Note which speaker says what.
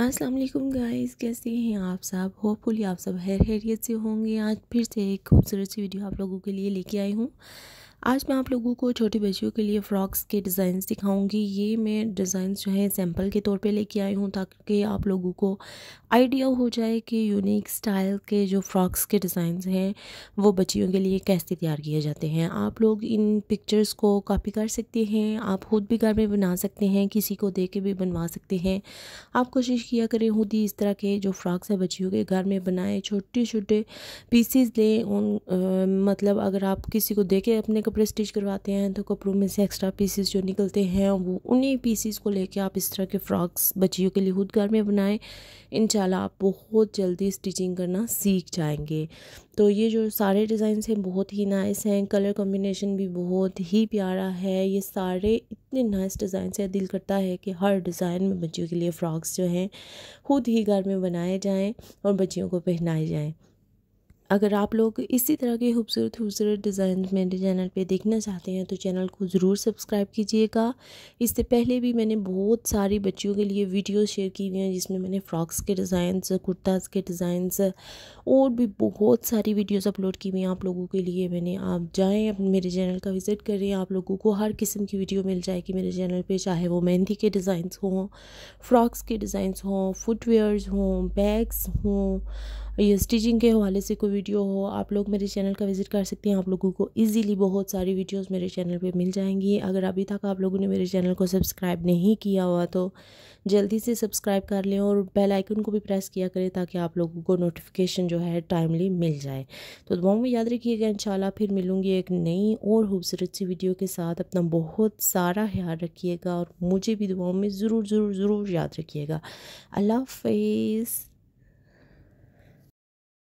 Speaker 1: अस्सलाम वालेकुम गाइस कैसे हैं आप सब होपफुली आप सब हैर हैरियत से होंगे आज फिर से एक खूबसूरत सी वीडियो आप लोगों के लिए लेके आई हूँ आज मैं आप लोगों को छोटी बच्चियों के लिए फ़्रॉक्स के डिज़ाइंस दिखाऊंगी ये मैं डिज़ाइंस जो हैं सैम्पल के तौर पे लेके आई हूँ ताकि आप लोगों को आइडिया हो जाए कि यूनिक स्टाइल के जो फ़्रॉक्स के डिज़ाइंस हैं वो बच्चियों के लिए कैसे तैयार किए जाते हैं आप लोग इन पिक्चर्स को कापी कर सकते हैं आप खुद भी घर में बना सकते हैं किसी को दे के भी बनवा सकते हैं आप कोशिश किया करें खुद ही इस तरह के जो फ़्रॉक्स हैं बच्चियों के घर में बनाएँ छोटे छोटे पीसीज लें उन आ, मतलब अगर आप किसी को दे के अपने कपड़े स्टिच करवाते हैं तो कपड़ों में से एक्स्ट्रा पीसेस जो निकलते हैं वो उन्हीं पीसेस को लेके आप इस तरह के फ्रॉक्स बच्चियों के लिए खुद घर में बनाएं इन आप बहुत जल्दी स्टिचिंग करना सीख जाएंगे तो ये जो सारे डिज़ाइन हैं बहुत ही नाइस हैं कलर कॉम्बिनेशन भी बहुत ही प्यारा है ये सारे इतने नाइस डिज़ाइन से दिल करता है कि हर डिज़ाइन में बच्चियों के लिए फ़्रॉक्स जो हैं खुद ही घर में बनाए जाएँ और बच्चियों को पहनाए जाएँ अगर आप लोग इसी तरह के खूबसूरत खूबसूरत डिज़ाइन मेरे चैनल पे देखना चाहते हैं तो चैनल को ज़रूर सब्सक्राइब कीजिएगा इससे पहले भी मैंने बहुत सारी बच्चियों के लिए वीडियो शेयर की हुई हैं जिसमें मैंने फ़्रॉक्स के डिज़ाइंस कुर्ताज़ के डिज़ाइंस और भी बहुत सारी वीडियोज़ अपलोड की हुई हैं आप लोगों के लिए मैंने आप जाएँ मेरे चैनल का विज़िट करें आप लोगों को हर किस्म की वीडियो मिल जाएगी मेरे चैनल पर चाहे वो मेहंदी के डिज़ाइंस हों फ़्रॉक्स के डिज़ाइंस हों फुटवेयर्स हों बैग्स हों या स्टिचिंग के हवाले से कोई वीडियो हो आप लोग मेरे चैनल का विज़िट कर सकते हैं आप लोगों को ईजिली बहुत सारी वीडियोस मेरे चैनल पे मिल जाएंगी अगर अभी तक आप लोगों ने मेरे चैनल को सब्सक्राइब नहीं किया हुआ तो जल्दी से सब्सक्राइब कर लें और बेल आइकन को भी प्रेस किया करें ताकि आप लोगों को नोटिफिकेशन जो है टाइमली मिल जाए तो दुआओं में याद रखिएगा इंशाल्लाह फिर मिलूँगी एक नई और खूबसूरत सी वीडियो के साथ अपना बहुत सारा ख्याल रखिएगा और मुझे भी दुआओं में ज़रूर ज़रूर ज़रूर याद रखिएगा अल्लाह हाफिज़